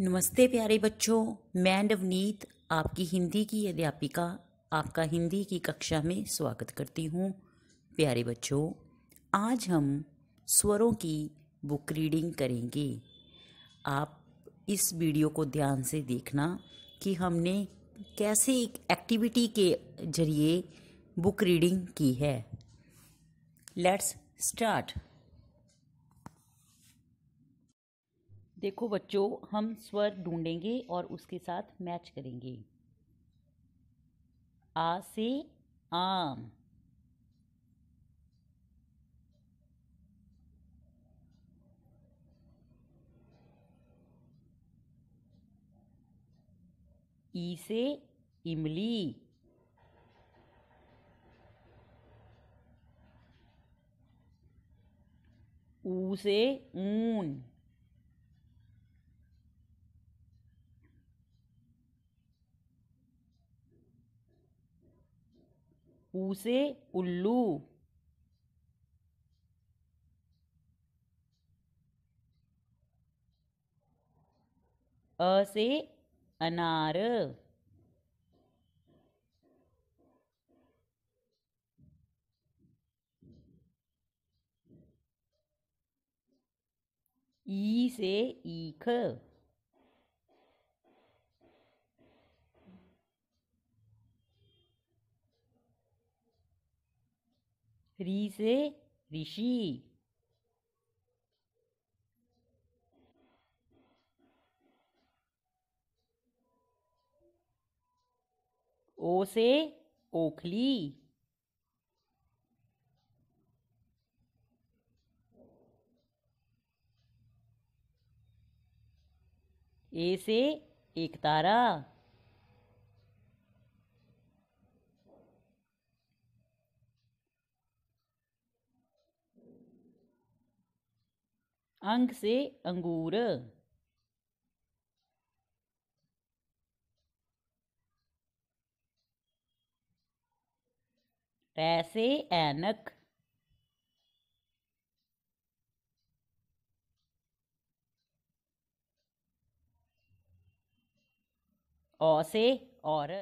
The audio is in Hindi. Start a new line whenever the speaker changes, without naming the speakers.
नमस्ते प्यारे बच्चों मैं नवनीत आपकी हिंदी की अध्यापिका आपका हिंदी की कक्षा में स्वागत करती हूँ प्यारे बच्चों आज हम स्वरों की बुक रीडिंग करेंगे आप इस वीडियो को ध्यान से देखना कि हमने कैसे एक एक्टिविटी के जरिए बुक रीडिंग की है लेट्स स्टार्ट देखो बच्चों हम स्वर ढूंढेंगे और उसके साथ मैच करेंगे आ से आम
ई से इमली ऊ से ऊन ऊ से उल्लू
अ से अनार
ई से ईख री से ऋषि ओ से ओखली
ए से तारा
अंग से अंगूर
पैसे ऐनक औसे औरत